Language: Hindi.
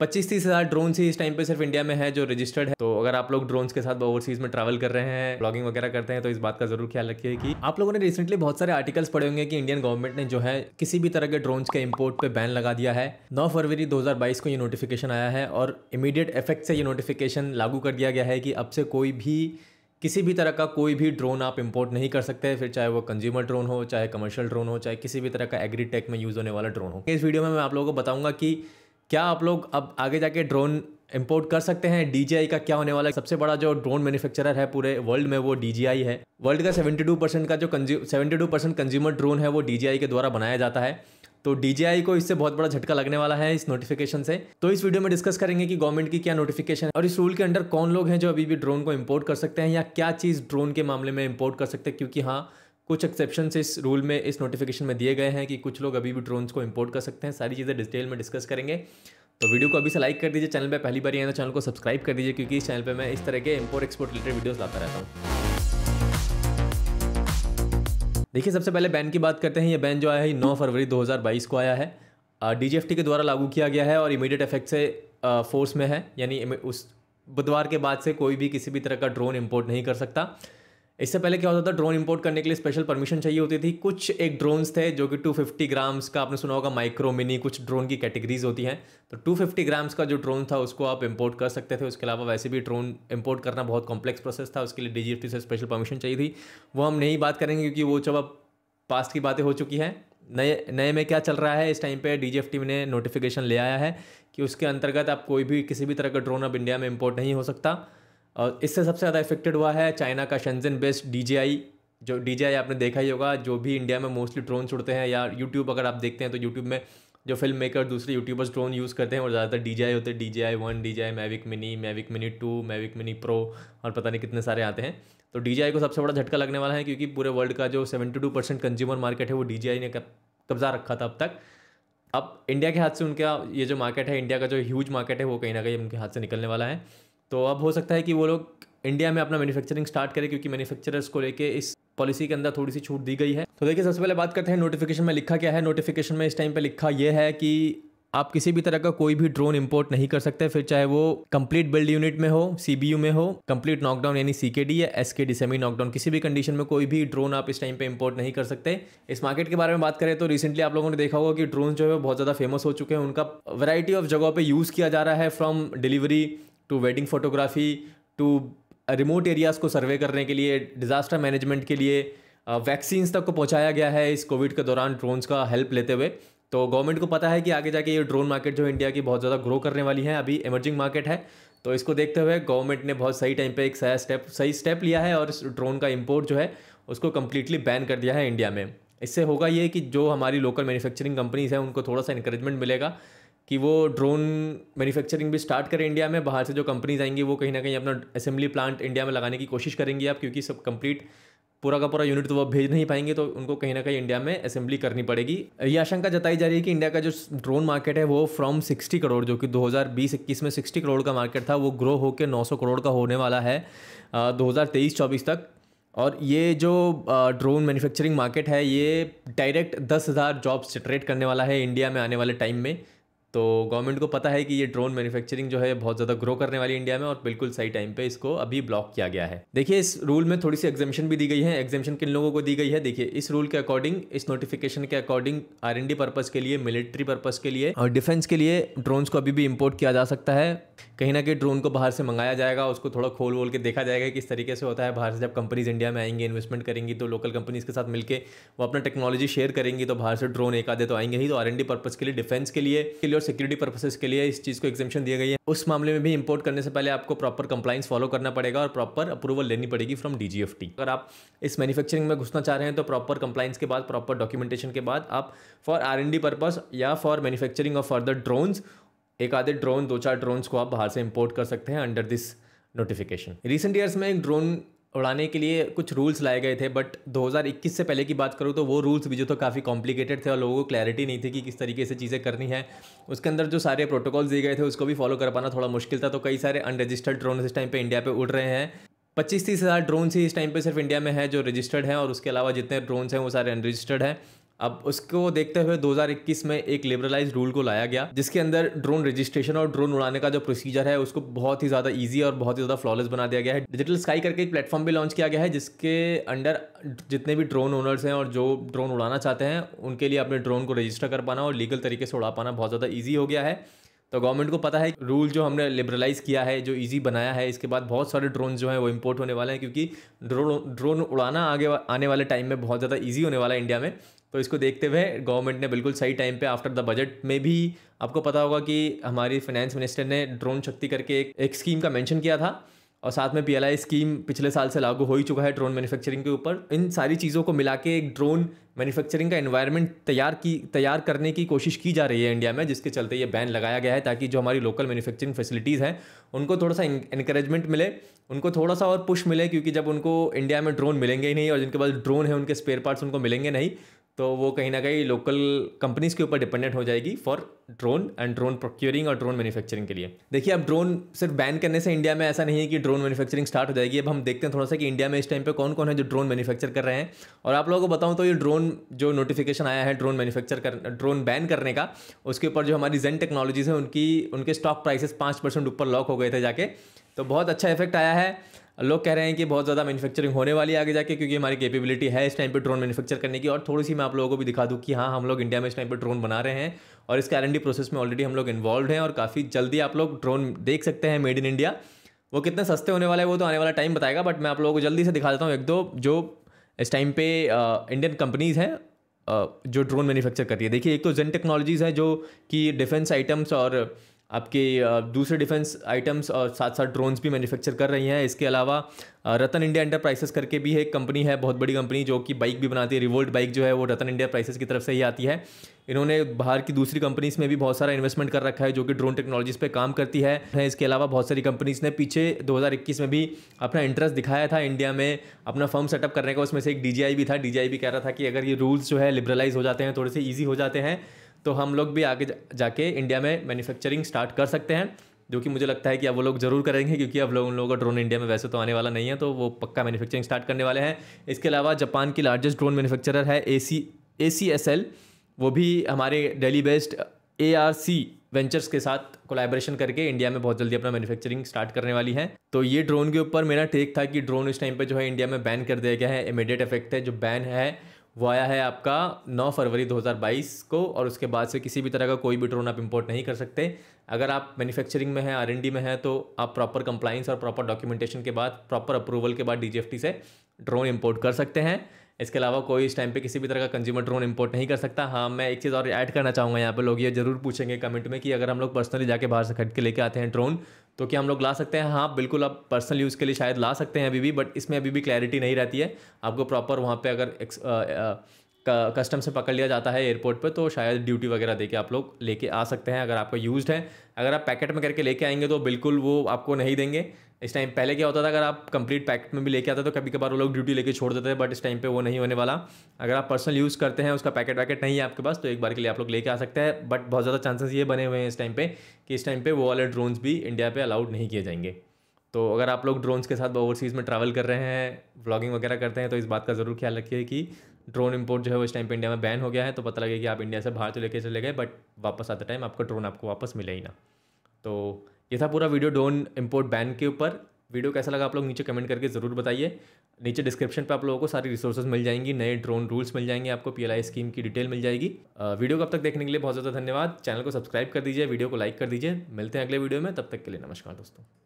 पच्चीस तीस हज़ार ड्रोन ही इस टाइम पे सिर्फ इंडिया में है जो रजिस्टर्ड है तो अगर आप लोग ड्रोन के साथ ओवरसीज में ट्रैवल कर रहे हैं ब्लॉगिंग वगैरह करते हैं तो इस बात का जरूर ख्याल रखिए कि आप लोगों ने रिसेंटली बहुत सारे आर्टिकल्स पढ़े होंगे कि इंडियन गवर्नमेंट ने जो है किसी भी तरह के ड्रोन के इम्पोर्ट पर बैन लगा दिया है नौ फरवरी दो को ये नोटिफिकेशन आया है और इमीडिएट इफेक्ट से ये नोटिफिकेशन लागू कर दिया गया है कि अब से कोई भी किसी भी तरह का कोई भी ड्रोन आप इंपोर्ट नहीं कर सकते फिर चाहे वो कंज्यूमर ड्रोन हो चाहे कमर्शियल ड्रोन हो चाहे किसी भी तरह का एग्रीटेक में यूज़ होने वाला ड्रोन हो इस वीडियो में मैं आप लोगों को बताऊंगा कि क्या आप लोग अब आगे जाके ड्रोन इम्पोर्ट कर सकते हैं डी का क्या होने वाला है सबसे बड़ा जो ड्रोन मैन्युफैक्चरर है पूरे वर्ल्ड में वो डी है वर्ल्ड का 72 परसेंट का जो कंज्यू 72 परसेंट कंज्यूमर ड्रोन है वो डी के द्वारा बनाया जाता है तो डी को इससे बहुत बड़ा झटका लगने वाला है इस नोटिफिकेशन से तो इस वीडियो में डिस्कस करेंगे कि गवर्नमेंट की क्या नोटिफिकेशन है और इस रूल के अंडर कौन लोग हैं जो अभी भी ड्रोन को इम्पोर्ट कर सकते हैं या क्या चीज़ ड्रोन के मामले में इम्पोर्ट कर सकते हैं क्योंकि हाँ कुछ एक्सेप्शन इस रूल में इस नोटिफिकेशन में दिए गए हैं कि कुछ लोग अभी भी ड्रोन्स को इम्पोर्ट कर सकते हैं सारी चीज़ें डिटेल में डिस्कस करेंगे तो वीडियो को अभी से लाइक कर दीजिए चैनल पर पहली बार आए तो चैनल को सब्सक्राइब कर दीजिए क्योंकि इस चैनल पर मैं इस तरह के इम्पोर्ट एक्सपोर्ट रिलेटेड वीडियोस लाता रहता हूँ देखिए सबसे पहले बैन की बात करते हैं ये बैन जो आया है नौ फरवरी 2022 को आया है डीजीएफटी के द्वारा लागू किया गया है और इमीडिएट इफेक्ट से फोर्स में है यानी उस बुधवार के बाद से कोई भी किसी भी तरह का ड्रोन इम्पोर्ट नहीं कर सकता इससे पहले क्या होता था ड्रोन इंपोर्ट करने के लिए स्पेशल परमिशन चाहिए होती थी कुछ एक ड्रोन्स थे जो कि 250 ग्राम्स का आपने सुना होगा माइक्रो मिनी कुछ ड्रोन की कैटेगरीज होती हैं तो 250 ग्राम्स का जो ड्रोन था उसको आप इंपोर्ट कर सकते थे उसके अलावा वैसे भी ड्रोन इंपोर्ट करना बहुत कॉम्प्लेक्स प्रोसेस था उसके लिए डीजीएफटी से स्पेशल परमिशन चाहिए थी वो हम नहीं बात करेंगे क्योंकि वो जब अब पास्ट की बातें हो चुकी हैं नए नए में क्या चल रहा है इस टाइम पे डीजीएफटी ने नोटिफिकेशन ले आया है कि उसके अंतर्गत आप कोई भी किसी भी तरह का ड्रोन अब इंडिया में इम्पोर्ट नहीं हो सकता और इससे सबसे ज़्यादा इफेक्टेड हुआ है चाइना का शनजन बेस्ड डी जो डी आपने देखा ही होगा जो भी इंडिया में मोस्टली ड्रोन छुड़ते हैं या यूट्यूब अगर आप देखते हैं तो यूट्यूब में जो फिल्म मेकर दूसरे यूट्यूबर्स ड्रोन यूज़ करते हैं और ज़्यादातर डी होते हैं D J I one D J I Mavic mini Mavic mini two Mavic mini pro और पता नहीं कितने सारे आते हैं तो डी आई को सबसे बड़ा झटका लगने वाला है क्योंकि पूरे वर्ल्ड का जो seventy two percent consumer market है वो डी आई ने कब्जा रखा था अब तक अब इंडिया के हाथ से उनका ये जो मार्केट है इंडिया का जो ह्यूज मार्केट है वो कहीं ना कहीं उनके हाथ से निकलने वाला है तो अब हो सकता है कि वो लोग इंडिया में अपना मैन्युफैक्चरिंग स्टार्ट करें क्योंकि मैन्युफैक्चरर्स को लेके इस पॉलिसी के अंदर थोड़ी सी छूट दी गई है तो देखिए सबसे पहले बात करते हैं नोटिफिकेशन में लिखा क्या है नोटिफिकेशन में इस टाइम पर लिखा यह है कि आप किसी भी तरह का कोई भी ड्रोन इंपोर्ट नहीं कर सकते फिर चाहे वो कंप्लीट बिल्ड यूनिट में हो सीबीयू में हो कंप्लीट नॉकडाउन यानी सीकेडी या S K D semi knockdown किसी भी कंडीशन में कोई भी ड्रोन आप इस टाइम पे इंपोर्ट नहीं कर सकते इस मार्केट के बारे में बात करें तो रिसेंटली आप लोगों ने देखा होगा कि ड्रोन जो है बहुत ज़्यादा फेमस हो चुके हैं उनका वैरायटी ऑफ जगहों पर यूज़ किया जा रहा है from delivery to wedding photography to remote areas को सर्वे करने के लिए डिज़ास्टर मैनेजमेंट के लिए वैक्सीन्स तक को पहुंचाया गया है इस कोविड के दौरान ड्रोन्स का हेल्प लेते हुए तो गवर्नमेंट को पता है कि आगे जाके ये ड्रोन मार्केट जो इंडिया की बहुत ज़्यादा ग्रो करने वाली है अभी इमर्जिंग मार्केट है तो इसको देखते हुए गवर्नमेंट ने बहुत सही टाइम पे एक सया स्टेप सही स्टेप लिया है और इस ड्रोन का इम्पोर्ट जो है उसको कम्प्लीटली बैन कर दिया है इंडिया में इससे होगा ये कि जो हमारी लोकल मैन्युफैक्चरिंग कंपनीज़ हैं उनको थोड़ा सा इंकरेजमेंट मिलेगा कि वो ड्रोन मैन्युफैक्चरिंग भी स्टार्ट करें इंडिया में बाहर से जो कंपनीज आएंगी वो कहीं ना कहीं अपना असेंबली प्लांट इंडिया में लगाने की कोशिश करेंगी आप क्योंकि सब कंप्लीट पूरा का पूरा यूनिट तो वो भेज नहीं पाएंगे तो उनको कहीं ना कहीं इंडिया में असेंबली करनी पड़ेगी ये आशंका जताई जा रही है कि इंडिया का जो ड्रोन मार्केट है वो फ्रॉम सिक्सटी करोड़ जो कि दो हज़ार में सिक्सटी करोड़ का मार्केट था वो ग्रो होकर नौ करोड़ का होने वाला है दो हज़ार तक और ये जो ड्रोन मैन्युफैक्चरिंग मार्केट है ये डायरेक्ट दस हज़ार जॉब्स जनरेट करने वाला है इंडिया में आने वाले टाइम में तो गवर्नमेंट को पता है कि ये ड्रोन मैन्युफैक्चरिंग जो है बहुत ज़्यादा ग्रो करने वाली इंडिया में और बिल्कुल सही टाइम पे इसको अभी ब्लॉक किया गया है देखिए इस रूल में थोड़ी सी एग्जामेशन भी दी गई है एग्जामेशन किन लोगों को दी गई है देखिए इस रूल के अकॉर्डिंग इस नोटिफिकेशन के अकॉर्डिंग आर पर्पज़ के लिए मिलिट्री पर्पज़ के लिए और डिफेंस के लिए ड्रोन्स को अभी भी इम्पोर्ट किया जा सकता है कहीं ना कहीं ड्रोन को बाहर से मंगाया जाएगा उसको थोड़ा खोल वोल के देखा जाएगा किस तरीके से होता है बाहर से जब कंपनीज इंडिया में आएंगी इन्वेस्टमेंट करेंगी तो लोकल कंपनीज के साथ मिलकर वो अपना टेक्नोलॉजी शेयर करेंगी तो बाहर से ड्रोन एक आधे तो आएंगे ही तो आर पर्पज़ के लिए डिफेंस के लिए और सिक्योरिटी पर्पसेस के लिए इस चीज़ को एग्जामेशन दिया गई है उस मामले में भी इंपोर्ट करने से पहले आपको प्रॉपर कंप्लाइंस फॉलो करना पड़ेगा और प्रॉपर अप्रूवल लेनी पड़ेगी फ्रॉम डी अगर आप इस मैन्युफैक्चरिंग में घुसना चाह रहे हैं तो प्रॉपर कंप्लाइंस के बाद प्रॉपर डॉक्यूमेंटेशन के बाद आप फॉर आर एन या for manufacturing of further drones एक आधे ड्रोन दो चार ड्रोन्स को आप बाहर से इम्पोर्ट कर सकते हैं under this notification recent years में एक ड्रोन उड़ाने के लिए कुछ रूल्स लाए गए थे बट 2021 से पहले की बात करूँ तो वो रूल्स भी जो तो काफ़ी कॉम्प्लिकेटेड थे और लोगों को क्लैरिटी नहीं थी कि किस तरीके से चीज़ें करनी है उसके अंदर जो सारे प्रोटोकॉल्स दिए गए थे उसको भी फॉलो कर पाना थोड़ा मुश्किल था तो कई सारे अनरजिस्टर्ड ड्रोन इस टाइम पर इंडिया पर उड़ रहे हैं पच्चीस तीस हज़ार ड्रोन्स ही इस टाइम पर सिर्फ इंडिया में है जो रजिस्टर्ड हैं और उसके अलावा जितने ड्रोन्स हैं वो सारे अनरजिस्टर्ड हैं अब उसको देखते हुए 2021 में एक लिबरलाइज रूल को लाया गया जिसके अंदर ड्रोन रजिस्ट्रेशन और ड्रोन उड़ाने का जो प्रोसीजर है उसको बहुत ही ज़्यादा ईजी और बहुत ही ज़्यादा फ्लॉलेस बना दिया गया है डिजिटल स्काई करके एक प्लेटफॉर्म भी लॉन्च किया गया है जिसके अंडर जितने भी ड्रोन ओनर्स हैं और जो ड्रोन उड़ाना चाहते हैं उनके लिए अपने ड्रोन को रजिस्टर कर पाना और लीगल तरीके से उड़ा पाना बहुत ज़्यादा ईजी हो गया है तो गवर्नमेंट को पता है रूल जो हमने लिबरलाइज़ किया है जो इजी बनाया है इसके बाद बहुत सारे ड्रोन जो हैं वो इम्पोर्ट होने वाले हैं क्योंकि ड्रोन ड्रोन उड़ाना आगे आने वाले टाइम में बहुत ज़्यादा ईजी होने वाला है इंडिया में तो इसको देखते हुए गवर्नमेंट ने बिल्कुल सही टाइम पे आफ्टर द बजट में भी आपको पता होगा कि हमारी फाइनेंस मिनिस्टर ने ड्रोन शक्ति करके एक, एक स्कीम का मेंशन किया था और साथ में पीएलआई स्कीम पिछले साल से लागू हो ही चुका है ड्रोन मैन्युफैक्चरिंग के ऊपर इन सारी चीज़ों को मिला के एक ड्रोन मैन्युफैक्चरिंग का एनवायरनमेंट तैयार की तैयार करने की कोशिश की जा रही है इंडिया में जिसके चलते ये बैन लगाया गया है ताकि जो हमारी लोकल मैन्युफैक्चरिंग फैसिलिटीज़ हैं उनको थोड़ा सा इंकरेजमेंट मिले उनको थोड़ा सा और पुश मिले क्योंकि जब उनको इंडिया में ड्रोन मिलेंगे ही नहीं और जिनके पास ड्रोन है उनके स्पेयर पार्ट्स उनको मिलेंगे नहीं तो वो कहीं ना कहीं लोकल कंपनीज के ऊपर डिपेंडेंट हो जाएगी for drone and drone procuring और ड्रोन मैन्युफैक्चरिंग के लिए देखिए अब ड्रोन सिर्फ बैन करने से इंडिया में ऐसा नहीं है कि ड्रोन मैन्युफैक्चरिंग स्टार्ट हो जाएगी अब हम देखते हैं थोड़ा सा कि इंडिया में इस टाइम पर कौन कौन है जो ड्रोन मैन्युफैक्चर कर रहे हैं और आप लोगों को बताऊँ तो ये ड्रोन जो नोटिफिकेशन आया है ड्रोन मैन्युफैक्चर कर ड्रोन बैन करने का उसके ऊपर जो हमारी जेन टेक्नोलॉजीज हैं उनकी उनके स्टॉक प्राइसेस पाँच ऊपर लॉक हो गए थे जाके तो बहुत अच्छा इफेक्ट आया है लोग कह रहे हैं कि बहुत ज़्यादा मैन्युफैक्चरिंग होने वाली है आगे जाके क्योंकि हमारी कैपेबिलिटी है इस टाइम पे ड्रोन मैन्युफैक्चर करने की और थोड़ी सी मैं आप लोगों को भी दिखा दूँ कि हाँ हम लोग इंडिया में इस टाइम पे ड्रोन बना रहे हैं और इसके आर प्रोसेस में ऑलरेडी हम लोग इन्वॉल्व हैं और काफ़ी जल्दी आप लोग ड्रोन देख सकते हैं मेड इन इंडिया वो कितने सस्ते होने वाला है वो तो आने वाला टाइम बताएगा बट मैं आप लोगों को जल्दी से दिखा देता हूँ एक दो जो इस टाइम पे इंडियन कंपनीज़ हैं जो ड्रोन मैन्युफैक्चर करती है देखिए एक तो जेन टेक्नोलॉजीज़ है जो कि डिफेंस आइटम्स और आपके दूसरे डिफेंस आइटम्स और साथ साथ ड्रोन्स भी मैन्युफैक्चर कर रही हैं इसके अलावा रतन इंडिया इंटरप्राइजेस करके भी एक कंपनी है बहुत बड़ी कंपनी जो कि बाइक भी बनाती है रिवोल्ट बाइक जो है वो रतन इंडिया प्राइसेस की तरफ से ही आती है इन्होंने बाहर की दूसरी कंपनीज में भी बहुत सारा इन्वेस्टमेंट कर रखा है जो कि ड्रोन टेक्नोलॉजीज पे काम करती है इसके अलावा बहुत सारी कंपनीज ने पीछे 2021 में भी अपना इंटरेस्ट दिखाया था इंडिया में अपना फर्म सेटअप करने का उसमें से एक डी भी था डी भी कह रहा था कि अगर ये रूल्स जो है लिबरलाइज हो जाते हैं थोड़े से ईजी हो जाते हैं तो हम लोग भी आगे जाके इंडिया में मैन्युफैक्चरिंग स्टार्ट कर सकते हैं जो कि मुझे लगता है कि अब वो लोग जरूर करेंगे क्योंकि अब लोग उन लोगों का ड्रोन इंडिया में वैसे तो आने वाला नहीं है तो वो पक्का मैन्युफैक्चरिंग स्टार्ट करने वाले हैं इसके अलावा जापान की लार्जेस्ट ड्रोन मैन्युफैक्चरर है ए सी ए सी एस एल वो भी हमारे Delhi based A R C ventures के साथ कोलैबोरेशन करके इंडिया में बहुत जल्दी अपना मैन्युफैक्चरिंग स्टार्ट करने वाली है तो ये ड्रोन के ऊपर मेरा टेक था कि ड्रोन इस टाइम पे जो है इंडिया में बैन कर दिया गया है इमीडिएट इफेक्ट है जो बैन है वो आया है आपका 9 फरवरी 2022 को और उसके बाद से किसी भी तरह का कोई भी ड्रोन आप इंपोर्ट नहीं कर सकते अगर आप मैन्युफैक्चरिंग में हैं आर में हैं तो आप प्रॉपर कंप्लाइंस और प्रॉपर डॉक्यूमेंटेशन के बाद प्रॉपर अप्रूवल के बाद डी से ड्रोन इम्पोर्ट कर सकते हैं इसके अलावा कोई इस टाइम पे किसी भी तरह का कंज्यूमर ड्रोन इंपोर्ट नहीं कर सकता हाँ मैं एक चीज़ और ऐड करना चाहूँगा यहाँ पे लोग ये जरूर पूछेंगे कमेंट में कि अगर हम लोग पर्सनली जाके बाहर से खरीद के लेके आते हैं ड्रोन तो क्या हम लोग ला सकते हैं हाँ बिल्कुल आप पर्सनल यूज़ के लिए शायद ला सकते हैं अभी भी बट इसमें अभी भी क्लैरिटी नहीं रहती है आपको प्रॉपर वहाँ पे अगर एक्स, आ, आ, कस्टम से पकड़ लिया जाता है एयरपोर्ट पे तो शायद ड्यूटी वगैरह देके आप लोग लेके आ सकते हैं अगर आपका यूज्ड है अगर आप पैकेट में करके लेके आएंगे तो बिल्कुल वो आपको नहीं देंगे इस टाइम पहले क्या होता था अगर आप कंप्लीट पैकेट में भी लेके आते तो कभी कभार वो लोग ड्यूटी लेके छोड़ देते हैं बट इस टाइम पे वो नहीं होने वाला अगर आप पर्सनल यूज़ करते हैं उसका पैकेट वैकेट नहीं है आपके पास तो एक बार के लिए आप लोग लेके आ सकते हैं बट बहुत ज़्यादा चांसेस ये बने हुए हैं इस टाइम पर कि इस टाइम पर वो वाले ड्रोन्स भी इंडिया पर अलाउड नहीं किए जाएंगे तो अगर आप लोग ड्रोन्स के साथ ओवरसीज़ में ट्रैवल कर रहे हैं व्लॉगिंग वगैरह करते हैं तो इस बात का ज़रूर ख्याल रखिए कि ड्रोन इम्पोर्ट जो है वो इस टाइम पर इंडिया में बैन हो गया है तो पता लगे कि आप इंडिया से बाहर तो लेके चले गए बट वापस आते टाइम आपका ड्रोन आपको वापस मिले ही ना तो ये था पूरा वीडियो डोन इम्पोर्ट बैन के ऊपर वीडियो कैसा लगा आप लोग नीचे कमेंट करके ज़रूर बताइए नीचे डिस्क्रिप्शन पे आप लोगों को सारी रिसोर्सेज मिल जाएंगी नए ड्रोन रूल्स मिल जाएंगे आपको पीएलआई स्कीम की डिटेल मिल जाएगी वीडियो को अब तक देखने के लिए बहुत ज़्यादा धन्यवाद चैनल को सब्सक्राइब कर दीजिए वीडियो को लाइक कर दीजिए मिलते हैं अगले वीडियो में तब तक के लिए नमस्कार दोस्तों